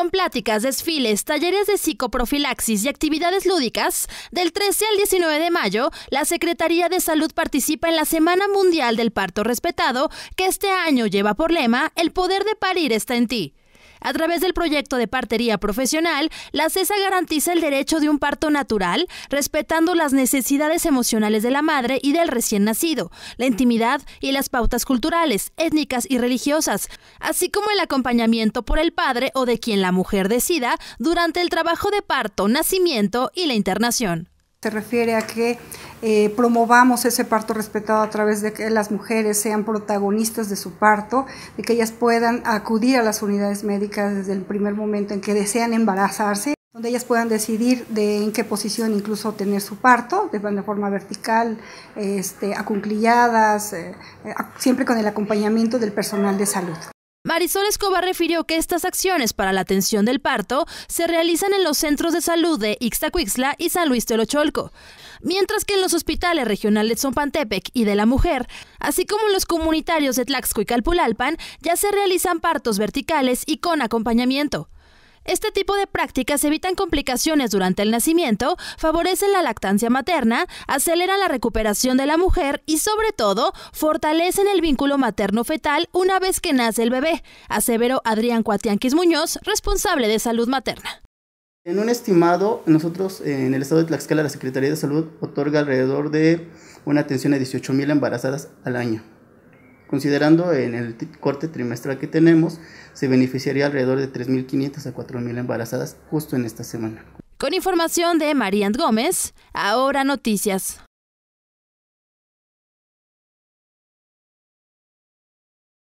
Con pláticas, desfiles, talleres de psicoprofilaxis y actividades lúdicas, del 13 al 19 de mayo, la Secretaría de Salud participa en la Semana Mundial del Parto Respetado, que este año lleva por lema El poder de parir está en ti. A través del proyecto de partería profesional, la CESA garantiza el derecho de un parto natural, respetando las necesidades emocionales de la madre y del recién nacido, la intimidad y las pautas culturales, étnicas y religiosas, así como el acompañamiento por el padre o de quien la mujer decida durante el trabajo de parto, nacimiento y la internación. Se refiere a que eh, promovamos ese parto respetado a través de que las mujeres sean protagonistas de su parto, de que ellas puedan acudir a las unidades médicas desde el primer momento en que desean embarazarse, donde ellas puedan decidir de en qué posición incluso tener su parto, de forma vertical, este, acunclilladas, eh, eh, siempre con el acompañamiento del personal de salud. Marisol Escobar refirió que estas acciones para la atención del parto se realizan en los centros de salud de Ixtacuixla y San Luis Telocholco. mientras que en los hospitales regionales de Zompantepec y de la Mujer, así como en los comunitarios de Tlaxco y Calpulalpan, ya se realizan partos verticales y con acompañamiento. Este tipo de prácticas evitan complicaciones durante el nacimiento, favorecen la lactancia materna, aceleran la recuperación de la mujer y sobre todo fortalecen el vínculo materno-fetal una vez que nace el bebé, Asevero Adrián Cuatianquis Muñoz, responsable de salud materna. En un estimado, nosotros eh, en el estado de Tlaxcala la Secretaría de Salud otorga alrededor de una atención a 18.000 embarazadas al año. Considerando en el corte trimestral que tenemos, se beneficiaría alrededor de 3.500 a 4.000 embarazadas justo en esta semana. Con información de Marian Gómez, ahora noticias.